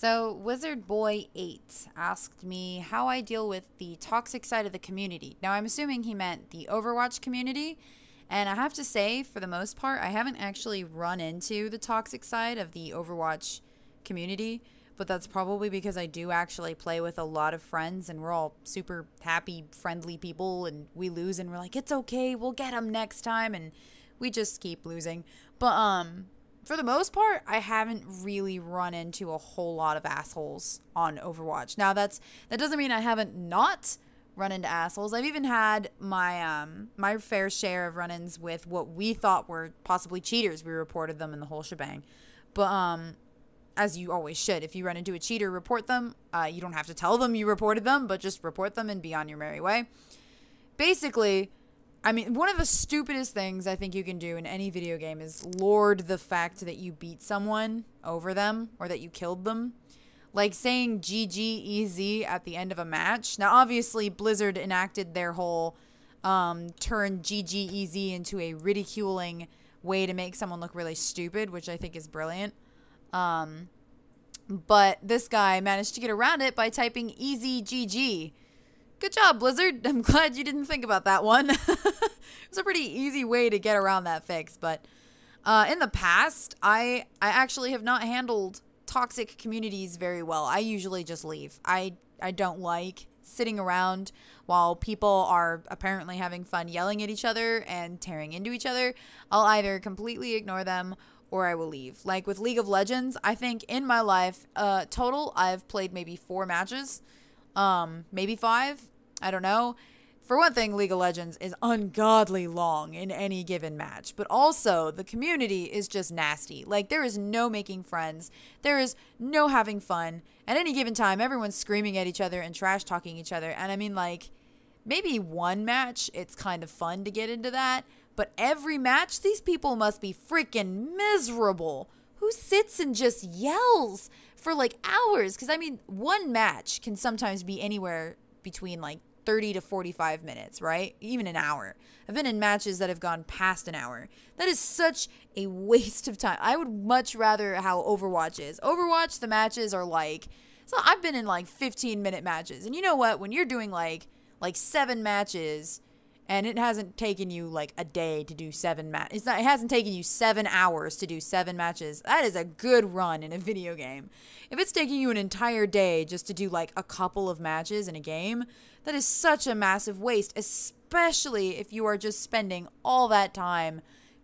So, Wizard Boy 8 asked me how I deal with the toxic side of the community. Now, I'm assuming he meant the Overwatch community. And I have to say, for the most part, I haven't actually run into the toxic side of the Overwatch community. But that's probably because I do actually play with a lot of friends and we're all super happy, friendly people. And we lose and we're like, it's okay, we'll get them next time. And we just keep losing. But, um, for the most part, I haven't really run into a whole lot of assholes on Overwatch. Now that's that doesn't mean I haven't not run into assholes. I've even had my um my fair share of run-ins with what we thought were possibly cheaters. We reported them in the whole shebang. But um as you always should, if you run into a cheater, report them. Uh, you don't have to tell them you reported them, but just report them and be on your merry way. Basically, I mean, one of the stupidest things I think you can do in any video game is lord the fact that you beat someone over them or that you killed them. Like saying GG easy at the end of a match. Now, obviously, Blizzard enacted their whole um, turn GG easy into a ridiculing way to make someone look really stupid, which I think is brilliant. Um, but this guy managed to get around it by typing easy GG Good job, Blizzard. I'm glad you didn't think about that one. it's a pretty easy way to get around that fix, but uh, in the past, I I actually have not handled toxic communities very well. I usually just leave. I I don't like sitting around while people are apparently having fun yelling at each other and tearing into each other. I'll either completely ignore them or I will leave. Like with League of Legends, I think in my life, uh, total, I've played maybe four matches um, maybe five. I don't know. For one thing, League of Legends is ungodly long in any given match, but also the community is just nasty. Like, there is no making friends, there is no having fun. At any given time, everyone's screaming at each other and trash talking each other. And I mean, like, maybe one match, it's kind of fun to get into that, but every match, these people must be freaking miserable who sits and just yells for like hours? Because I mean, one match can sometimes be anywhere between like 30 to 45 minutes, right? Even an hour. I've been in matches that have gone past an hour. That is such a waste of time. I would much rather how Overwatch is. Overwatch, the matches are like, so I've been in like 15 minute matches. And you know what? When you're doing like, like seven matches, and it hasn't taken you like a day to do seven match. It's not. It hasn't taken you seven hours to do seven matches. That is a good run in a video game. If it's taking you an entire day just to do like a couple of matches in a game, that is such a massive waste. Especially if you are just spending all that time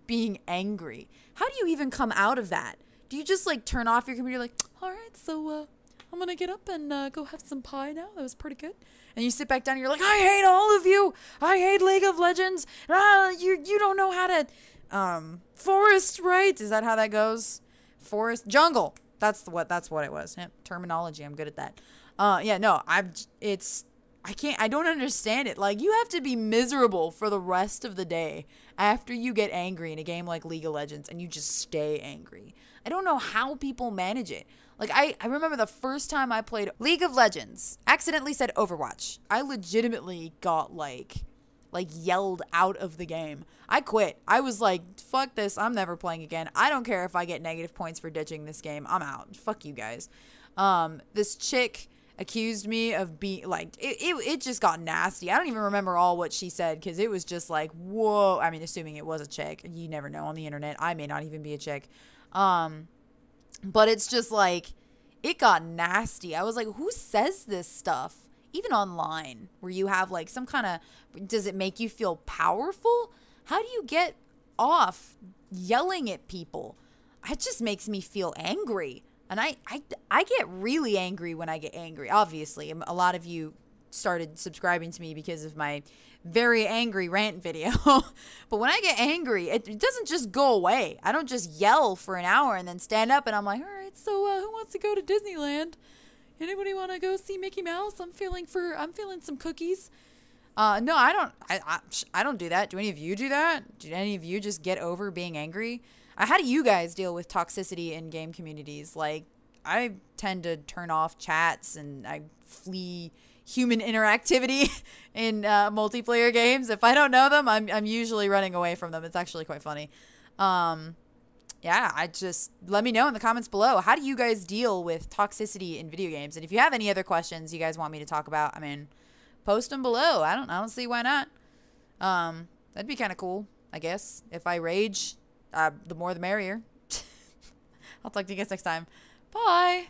being angry. How do you even come out of that? Do you just like turn off your computer? Like, all right, so uh, I'm gonna get up and uh, go have some pie now. That was pretty good. And you sit back down and you're like, I hate all of you. I hate League of Legends. Ah, you you don't know how to um forest right? Is that how that goes? Forest jungle. That's what that's what it was. Yeah, terminology. I'm good at that. Uh, yeah, no, I'm. It's I can't. I don't understand it. Like you have to be miserable for the rest of the day after you get angry in a game like League of Legends, and you just stay angry. I don't know how people manage it. Like, I, I remember the first time I played League of Legends, accidentally said Overwatch. I legitimately got like like yelled out of the game. I quit. I was like, fuck this. I'm never playing again. I don't care if I get negative points for ditching this game. I'm out. Fuck you guys. Um, this chick accused me of being like it, it, it just got nasty i don't even remember all what she said because it was just like whoa i mean assuming it was a chick you never know on the internet i may not even be a chick um but it's just like, it got nasty. I was like, who says this stuff? Even online, where you have like some kind of, does it make you feel powerful? How do you get off yelling at people? It just makes me feel angry. And I, I, I get really angry when I get angry. Obviously, a lot of you started subscribing to me because of my very angry rant video. but when I get angry, it, it, doesn't just go away. I don't just yell for an hour and then stand up and I'm like, all right, so uh, who wants to go to Disneyland? Anybody want to go see Mickey Mouse? I'm feeling for I'm feeling some cookies. Uh, no, I don't. I, I, I don't do that. Do any of you do that? Did any of you just get over being angry? Uh, how do you guys deal with toxicity in game communities? Like, I tend to turn off chats and I flee human interactivity in uh, multiplayer games. If I don't know them, I'm, I'm usually running away from them. It's actually quite funny. Um, yeah, I just let me know in the comments below. How do you guys deal with toxicity in video games? And if you have any other questions you guys want me to talk about, I mean, post them below. I don't I don't see why not. Um, that'd be kind of cool, I guess. If I rage, uh, the more the merrier. I'll talk to you guys next time. Bye.